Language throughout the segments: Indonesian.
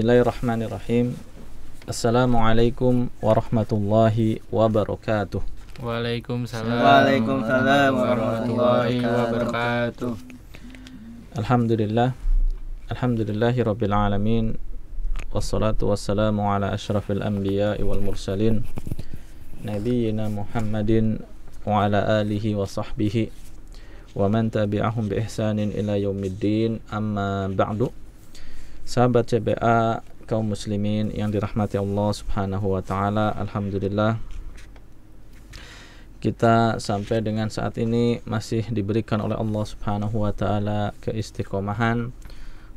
Bismillahirrahmanirrahim. Assalamualaikum warahmatullahi wabarakatuh. Waalaikumsalam. Waalaikumsalam warahmatullahi wabarakatuh. Alhamdulillah. Alhamdulillahi rabbil alamin. Wassalatu wassalamu ala ashrafil anbiya wal mursalin. Nabiyina Muhammadin wa ala alihi wa sahbihi wa man tabi'ahum bi ihsanin ila yaumiddin amma ba'du. Sahabat CBA kaum muslimin yang dirahmati Allah Subhanahu wa taala, alhamdulillah kita sampai dengan saat ini masih diberikan oleh Allah Subhanahu wa taala keistiqomahan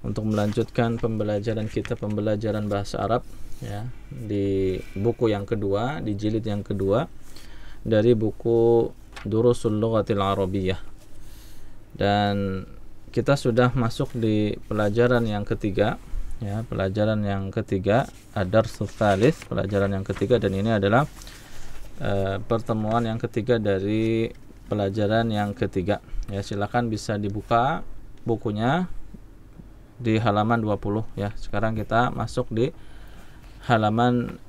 untuk melanjutkan pembelajaran kita pembelajaran bahasa Arab ya di buku yang kedua, di jilid yang kedua dari buku Durusul Lughatil Arabiyah. Dan kita sudah masuk di pelajaran yang ketiga ya pelajaran yang ketiga adar suthalis pelajaran yang ketiga dan ini adalah e, pertemuan yang ketiga dari pelajaran yang ketiga ya silakan bisa dibuka bukunya di halaman 20 ya sekarang kita masuk di halaman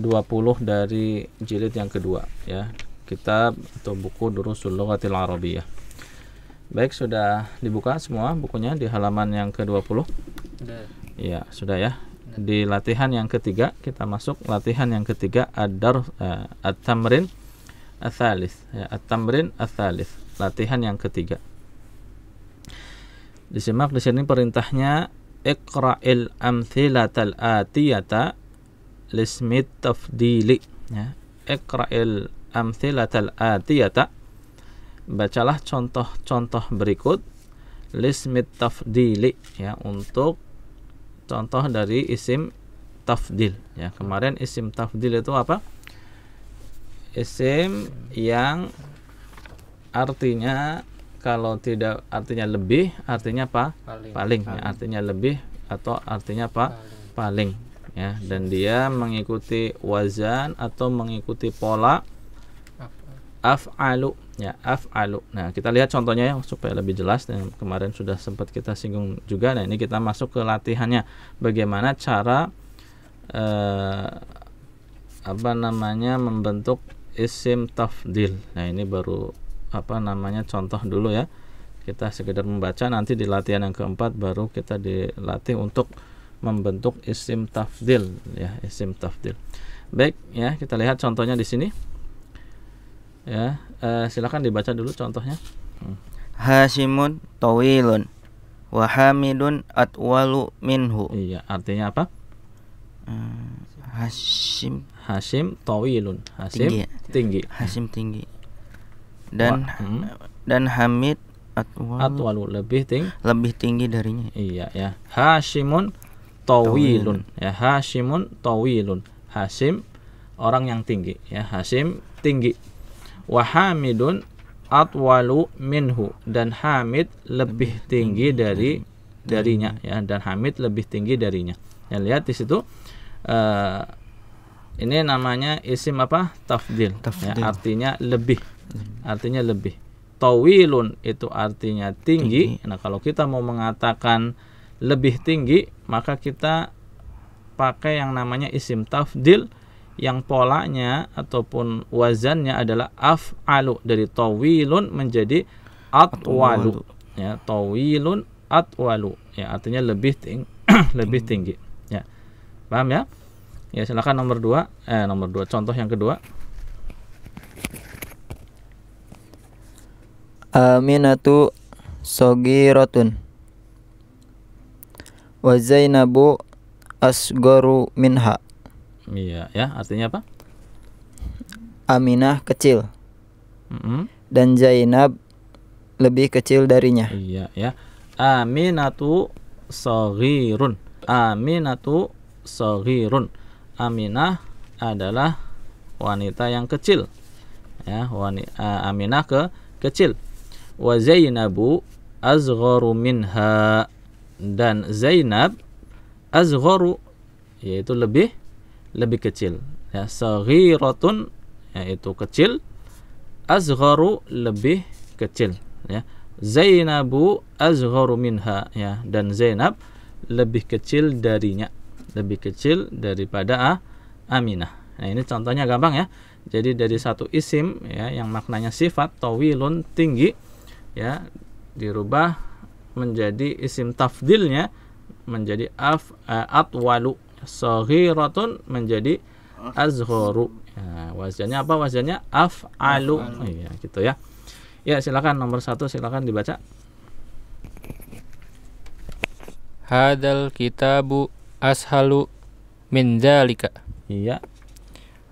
20 dari jilid yang kedua ya kitab atau buku Durusul Lughatil Arabiyah Baik, sudah dibuka semua bukunya di halaman yang ke-20. Iya, sudah ya. Di latihan yang ketiga, kita masuk latihan yang ketiga adar uh, eh, at-tamrin ats Ya, at-tamrin ats latihan yang ketiga. Disimak di sini perintahnya iqra'il amthilatal atiyata lismit tafdili ya. Iqra'il amthilatal atiyata bacalah contoh-contoh berikut list mit tafdili ya untuk contoh dari isim tafdil ya kemarin isim tafdil itu apa isim yang artinya kalau tidak artinya lebih artinya apa paling, paling, ya, paling. Ya, artinya lebih atau artinya apa paling. paling ya dan dia mengikuti wazan atau mengikuti pola af'alu ya af'alu. Nah, kita lihat contohnya ya supaya lebih jelas dan kemarin sudah sempat kita singgung juga. Nah, ini kita masuk ke latihannya bagaimana cara eh, apa namanya membentuk isim tafdil. Nah, ini baru apa namanya contoh dulu ya. Kita sekedar membaca nanti di latihan yang keempat baru kita dilatih untuk membentuk isim tafdil ya, isim tafdil. Baik ya, kita lihat contohnya di sini. Ya, uh, silakan dibaca dulu contohnya. Hasimun towilun, wahamidun atwalu minhu. Iya, artinya apa? Hmm, eh, Hasim Hasim towilun Hasim tinggi. tinggi. Hasim hmm. tinggi. Dan Wah, hmm. dan Hamid atwalu, atwalu lebih tinggi lebih tinggi darinya. Iya ya. Hasimun towilun. Ya, Hasimun towilun. Hasim orang yang tinggi ya. Hasim tinggi wa hamidun atwalu minhu dan hamid lebih tinggi dari darinya ya dan hamid lebih tinggi darinya ya lihat di situ uh, ini namanya isim apa tafdil, ya, tafdil. Ya, artinya lebih artinya lebih tawilun itu artinya tinggi. tinggi nah kalau kita mau mengatakan lebih tinggi maka kita pakai yang namanya isim tafdil yang polanya ataupun wazannya adalah af'alu dari tawilun menjadi atwalu ya tawilun atwalu ya artinya lebih tinggi lebih hmm. tinggi ya paham ya ya silakan nomor dua eh nomor dua contoh yang kedua Aminatu sogiratun wa wazainabu asgoru minha Iya, ya, artinya apa? Aminah kecil. Mm -hmm. Dan Zainab lebih kecil darinya. Iya, ya. Aminatu saghirun. Aminatu sogirun. Aminah adalah wanita yang kecil. Ya, wanita uh, eh, Aminah ke kecil. Wa Zainabu azgharu minha dan Zainab azgharu yaitu lebih lebih kecil ya saghiratun yaitu kecil azgharu lebih kecil ya Zainabu azgharu minha ya dan Zainab lebih kecil darinya lebih kecil daripada Aminah nah ini contohnya gampang ya jadi dari satu isim ya yang maknanya sifat tawilun tinggi ya dirubah menjadi isim tafdilnya menjadi af uh, atwalu saghiratun menjadi azhoru. Ya, wazannya apa? Wazannya af'alu. Iya, gitu ya. Ya, silakan nomor satu silakan dibaca. Hadal kitabu ashalu min zalika. Iya.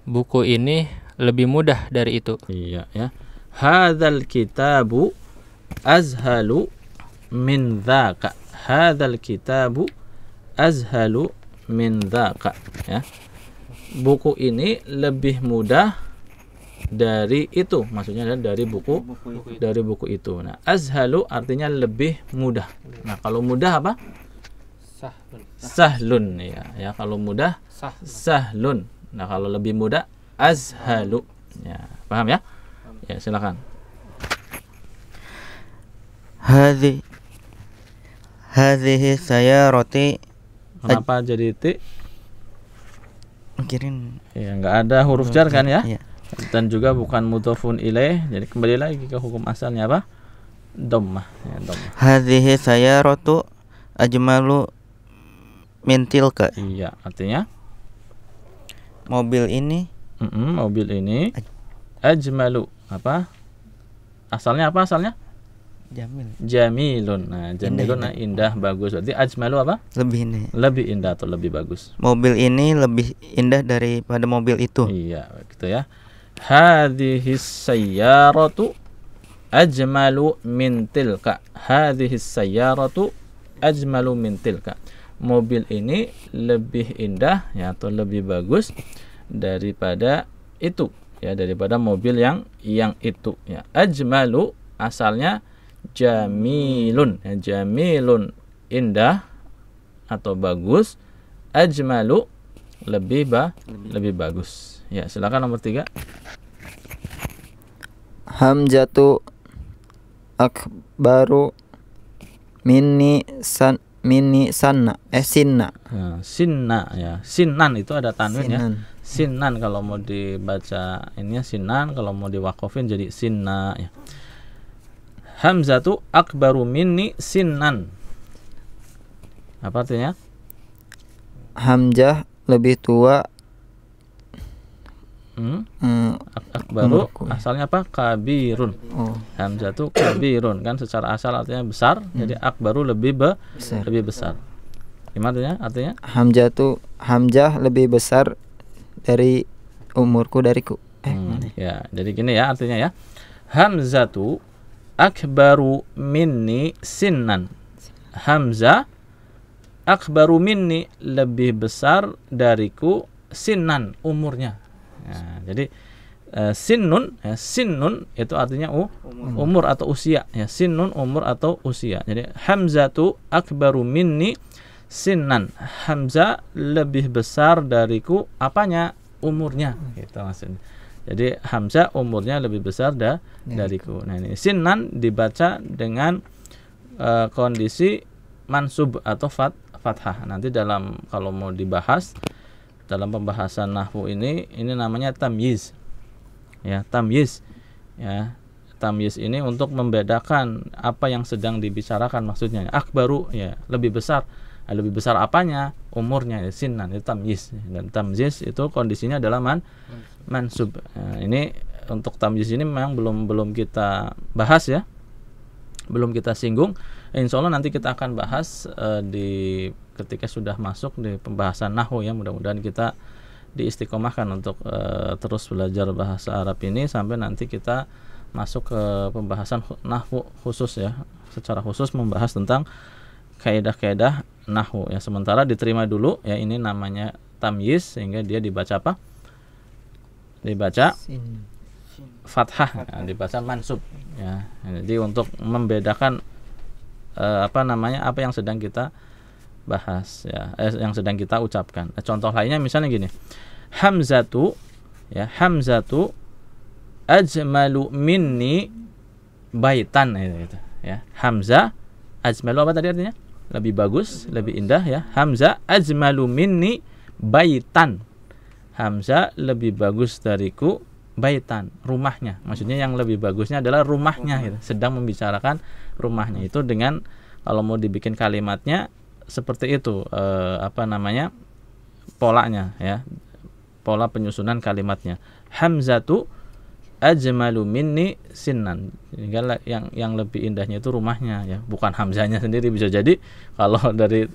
Buku ini lebih mudah dari itu. Iya, ya. Hadal kitabu azhalu min dzaka. Hadal kitabu azhalu min kak ya buku ini lebih mudah dari itu maksudnya dari buku, buku itu. dari buku itu nah azhalu artinya lebih mudah nah kalau mudah apa sahlun, sahlun ya ya kalau mudah sahlun, sahlun. nah kalau lebih mudah azhalu ya paham ya ya silakan hadhi hadhihi sayarati Kenapa jadi T? Mikirin. Ya nggak ada huruf jar kan ya? Iya. Dan juga bukan mutofun ilaih. Jadi kembali lagi ke hukum asalnya apa? Domma. Ya, domma. Hadhihi rotu ajmalu mintil ke. Iya, artinya mobil ini mm -mm, mobil ini ajmalu apa? Asalnya apa asalnya? Jamil. Jamilun. Nah, jamilun indah, indah. indah bagus. Berarti ajmalu apa? Lebih indah. Lebih indah atau lebih bagus. Mobil ini lebih indah daripada mobil itu. Iya, gitu ya. Hadhihi sayyaratu ajmalu min tilka. Hadhihi sayyaratu ajmalu min tilka. Mobil ini lebih indah ya atau lebih bagus daripada itu ya daripada mobil yang yang itu ya. Ajmalu asalnya jamilun ya, jamilun indah atau bagus ajmalu lebih ba lebih, bagus ya silakan nomor tiga hamjatu akbaru mini san mini sana eh sinna ya, sinna ya sinan itu ada tanwin sinan. ya sinan kalau mau dibaca ininya sinan kalau mau diwakofin jadi sinna ya Hamzatu akbaru minni sinan. Apa artinya? Hamzah lebih tua Hmm? Eh, akbaru ya. asalnya apa? Kabirun. Oh. Hamzah itu kabirun kan secara asal artinya besar. Hmm. Jadi akbaru lebih be besar. lebih besar. Gimana artinya? Artinya? Hamzah itu Hamzah lebih besar dari umurku dariku. Eh, hmm, ya? ya, jadi gini ya artinya ya. Hamzatu akbaru minni sinnan. Hamzah akbaru minni lebih besar dariku sinan umurnya. Ya, jadi uh, eh, sinun ya, sinun itu artinya uh, umur. umur atau usia ya sinun umur atau usia. Jadi tu akbaru minni sinan. Hamzah lebih besar dariku apanya? umurnya gitu maksudnya. Jadi Hamzah umurnya lebih besar da, ya. dariku. Nah ini sinan dibaca dengan e, kondisi mansub atau fat, fathah. Nanti dalam kalau mau dibahas dalam pembahasan nahwu ini ini namanya tamyiz. Ya, tamyiz. Ya, tamyiz ini untuk membedakan apa yang sedang dibicarakan maksudnya. Akbaru ya, lebih besar lebih besar apanya umurnya ya sinan itu tamjiz dan tamjiz itu kondisinya adalah man mansub nah, ini untuk tamjiz ini memang belum belum kita bahas ya belum kita singgung insya Allah nanti kita akan bahas uh, di ketika sudah masuk di pembahasan nahu ya mudah-mudahan kita diistiqomahkan untuk uh, terus belajar bahasa Arab ini sampai nanti kita masuk ke pembahasan nahu khusus ya secara khusus membahas tentang kaidah-kaidah nahwu ya sementara diterima dulu ya ini namanya tamyiz sehingga dia dibaca apa dibaca fathah ya, dibaca mansub ya jadi untuk membedakan eh, apa namanya apa yang sedang kita bahas ya eh, yang sedang kita ucapkan eh, contoh lainnya misalnya gini hamzatu ya hamzatu ajmalu minni baitan gitu, gitu ya hamzah ajmalu apa tadi artinya lebih bagus, lebih indah ya. Hamzah ajmalu minni baitan. Hamzah lebih bagus dariku baitan, rumahnya. Maksudnya yang lebih bagusnya adalah rumahnya gitu. Sedang membicarakan rumahnya itu dengan kalau mau dibikin kalimatnya seperti itu eh, apa namanya? polanya ya. Pola penyusunan kalimatnya. Hamzatu ajmalu minni sinan Jadi, yang yang lebih indahnya itu rumahnya ya bukan hamzahnya sendiri bisa jadi kalau dari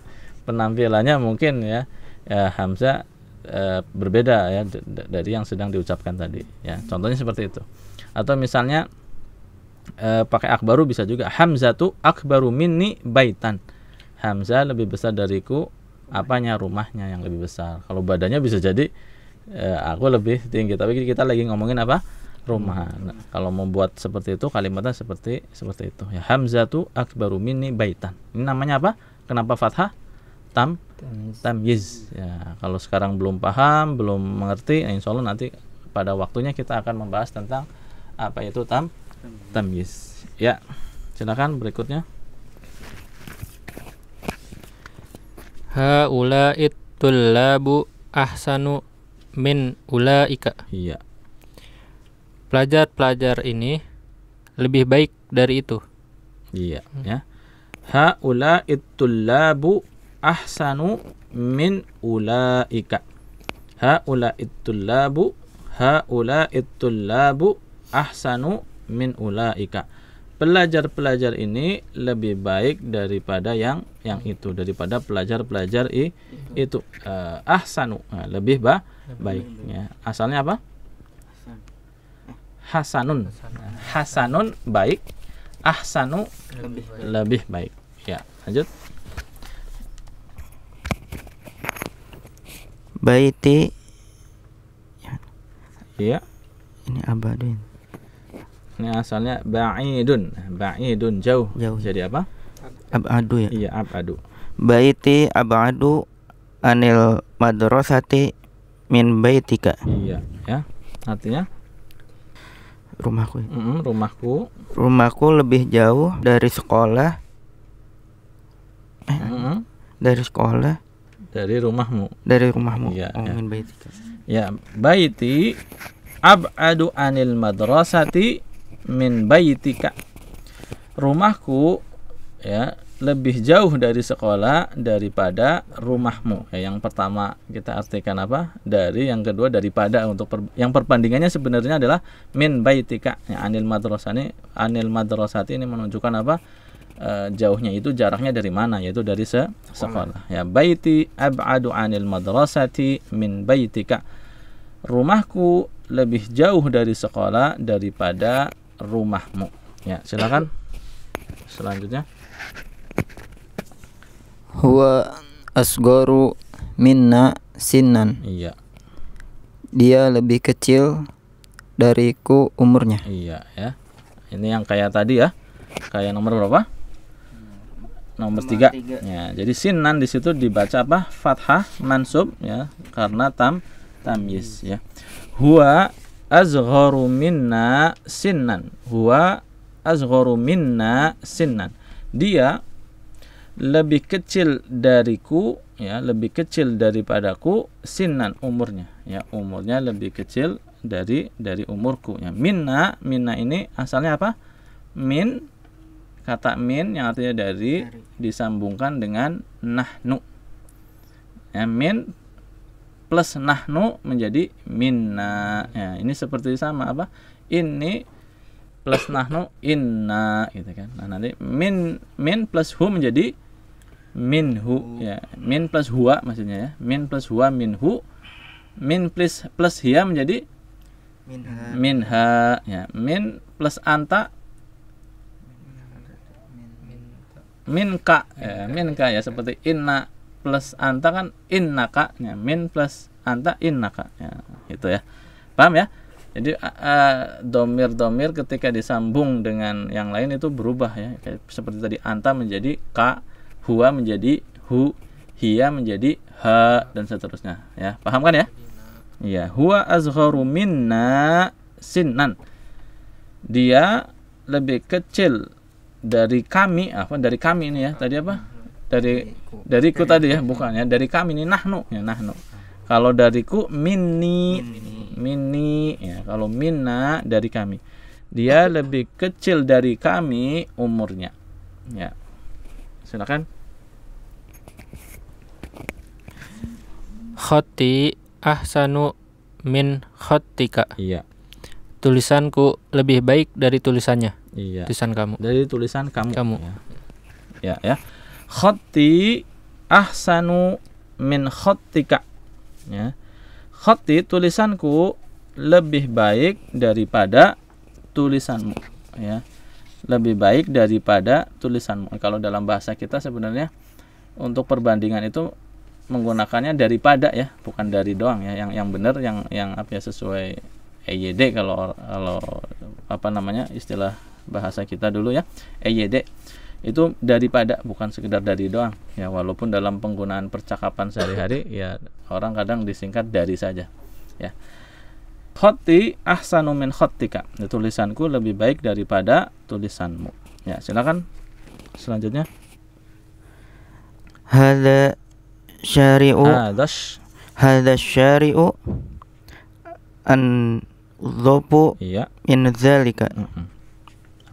penampilannya mungkin ya, ya hamzah e, berbeda ya dari yang sedang diucapkan tadi ya contohnya seperti itu atau misalnya e, pakai akbaru bisa juga hamzatu akbaru minni baitan hamzah lebih besar dariku apanya rumahnya yang lebih besar kalau badannya bisa jadi e, aku lebih tinggi tapi kita lagi ngomongin apa rumah. Nah, hmm. kalau membuat seperti itu kalimatnya seperti seperti itu. Ya hamzatu akbaru minni baitan. Ini namanya apa? Kenapa fathah? Tam tamyiz. Ya, kalau sekarang belum paham, belum mengerti, ya insya Allah nanti pada waktunya kita akan membahas tentang apa itu tam tamyiz. Ya. Silakan berikutnya. Haula'it tullabu ahsanu min ulaika. Iya pelajar-pelajar ini lebih baik dari itu. Iya, hmm. ya. Haula ittullabu ahsanu min ula ika. ulaika. Haula ittullabu haula ittullabu ahsanu min ula ika. Pelajar-pelajar ini lebih baik daripada yang yang itu daripada pelajar-pelajar i, itu uh, ahsanu nah, lebih ba, baik ya. Asalnya apa? hasanun. Hasanun baik, ahsanu lebih baik. Lebih baik. Ya, lanjut. Baiti Iya. Ini abadin Ini asalnya ba'idun, ba'idun jauh. jauh. Jadi apa? Abadu ya. Iya, abadu. Baiti abadu anil madrasati min baitika. Iya, ya. Artinya rumahku. Mm -hmm, rumahku. Rumahku lebih jauh dari sekolah. Eh, mm -hmm. Dari sekolah. Dari rumahmu. Dari rumahmu. Ya, oh, ya. baiti. Ya, baiti ab'adu anil madrasati min baitika. Rumahku ya lebih jauh dari sekolah daripada rumahmu. Ya, yang pertama kita artikan apa? Dari yang kedua daripada untuk per, yang perbandingannya sebenarnya adalah min baitika. Ya, anil madrasani anil madrasati ini menunjukkan apa? E, jauhnya itu jaraknya dari mana? Yaitu dari se sekolah. Ya baiti ab'adu anil madrasati min baitika. Rumahku lebih jauh dari sekolah daripada rumahmu. Ya, silakan. Selanjutnya huwa asgoru minna sinan. Iya. Dia lebih kecil dariku umurnya. Iya ya. Ini yang kayak tadi ya. Kayak nomor berapa? Nomor, nomor tiga. tiga. Ya, jadi sinan di situ dibaca apa? Fathah mansub ya, karena tam tamyiz ya. Huwa azgharu minna sinan. Huwa azgharu minna sinan. Dia lebih kecil dariku ya lebih kecil daripadaku sinan umurnya ya umurnya lebih kecil dari dari umurku ya minna minna ini asalnya apa min kata min yang artinya dari disambungkan dengan nahnu ya min plus nahnu menjadi minna ya ini seperti sama apa ini plus nahnu inna gitu kan nah nanti min min plus hu menjadi min hu ya min plus huwa maksudnya ya min plus huwa hu min plus plus hia menjadi min ha ya min plus anta min ka ya, min ka ya seperti inna plus anta kan inna ka ya min plus anta inna ka ya itu ya paham ya jadi domir domir domir ketika disambung dengan yang lain itu berubah ya seperti tadi anta menjadi ka huwa menjadi hu, hiya menjadi ha dan seterusnya ya. Paham kan ya? Iya, huwa azgharu minna sinan. Dia lebih kecil dari kami apa dari kami ini ya tadi apa dari dariku tadi ya bukannya dari kami ini nahnu ya nahnu kalau dariku mini mini ya kalau minna dari kami dia lebih kecil dari kami umurnya ya silakan khoti ahsanu min khotika. Iya. Tulisanku lebih baik dari tulisannya. Iya. Tulisan kamu. Dari tulisan kamu. Kamu. Ya, ya. ya. Khoti ahsanu min khotika. Ya. Khoti tulisanku lebih baik daripada tulisanmu, ya. Lebih baik daripada tulisanmu. Kalau dalam bahasa kita sebenarnya untuk perbandingan itu menggunakannya daripada ya bukan dari doang ya yang yang benar yang yang apa ya sesuai EYD kalau kalau apa namanya istilah bahasa kita dulu ya EYD itu daripada bukan sekedar dari doang ya walaupun dalam penggunaan percakapan sehari-hari ya orang kadang disingkat dari saja ya khoti ahsanu min khotika ya, tulisanku lebih baik daripada tulisanmu ya silakan selanjutnya hada syari'u hadas syari'u an dhopu iya. min dzalika. Mm -hmm.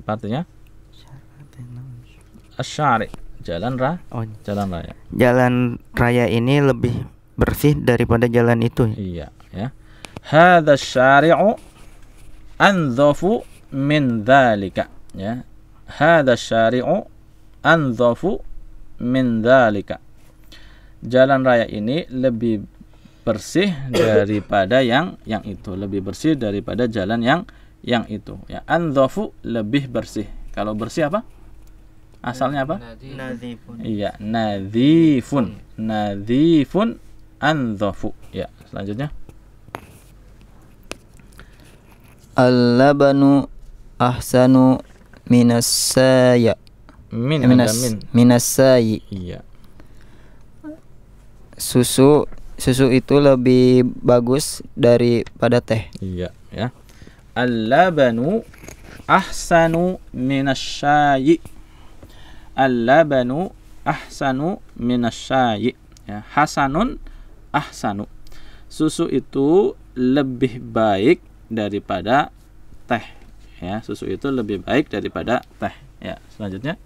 Apa artinya? Asyari jalan raya. Oh. Jalan raya. Jalan raya ini lebih bersih daripada jalan itu. Iya, ya. hadha syari'u anzafu min dzalika, ya. Hadza syari'u anzafu min dhalika ya jalan raya ini lebih bersih daripada yang yang itu, lebih bersih daripada jalan yang yang itu. Ya, anzafu lebih bersih. Kalau bersih apa? Asalnya apa? Nadifun. Iya, nadifun, nadifun, anzafu. Ya, selanjutnya. Al-labanu ahsanu minas saya. Eh, minas, minas saya. Iya susu susu itu lebih bagus daripada teh. Iya, ya. Al-labanu ahsanu minasyayi. Al-labanu ahsanu minasyayi. Ya, hasanun ahsanu. Susu itu lebih baik daripada teh. Ya, susu itu lebih baik daripada teh. Ya, selanjutnya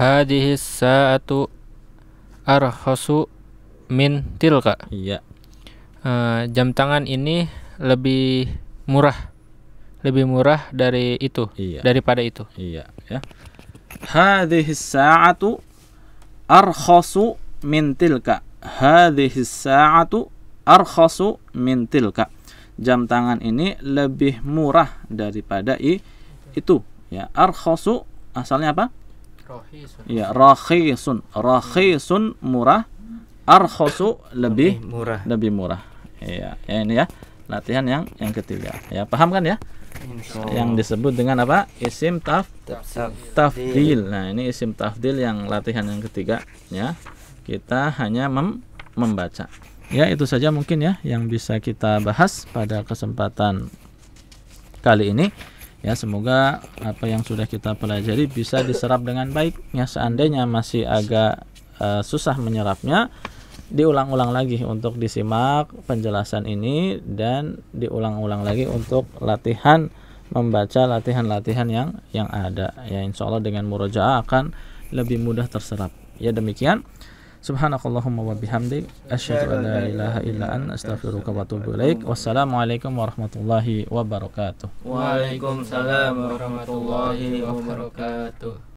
hadhihi sa'atu arhasu min tilka. Iya. Uh, jam tangan ini lebih murah. Lebih murah dari itu, iya. daripada itu. Iya, ya. Hadhihi sa'atu arkhasu min tilka. Hadhihi sa'atu arkhasu min tilka. Jam tangan ini lebih murah daripada i, itu, ya. Arkhasu asalnya apa? Rohisun. Ya, rahisun murah, arkhosu lebih murah. Lebih murah. Iya, ya ini ya. Latihan yang yang ketiga. Ya, paham kan ya? Yang disebut dengan apa? Isim taf tafdil. Nah, ini isim tafdil yang latihan yang ketiga ya. Kita hanya mem membaca. Ya, itu saja mungkin ya yang bisa kita bahas pada kesempatan kali ini ya semoga apa yang sudah kita pelajari bisa diserap dengan baik ya seandainya masih agak uh, susah menyerapnya diulang-ulang lagi untuk disimak penjelasan ini dan diulang-ulang lagi untuk latihan membaca latihan-latihan yang yang ada ya insya Allah dengan murojaah akan lebih mudah terserap ya demikian Subhanakallahumma wa bihamdi, asyhadu an la ilaha illa an astaghfiruka wa atubu ilaik. Wassalamualaikum warahmatullahi wabarakatuh. Waalaikumsalam warahmatullahi wabarakatuh.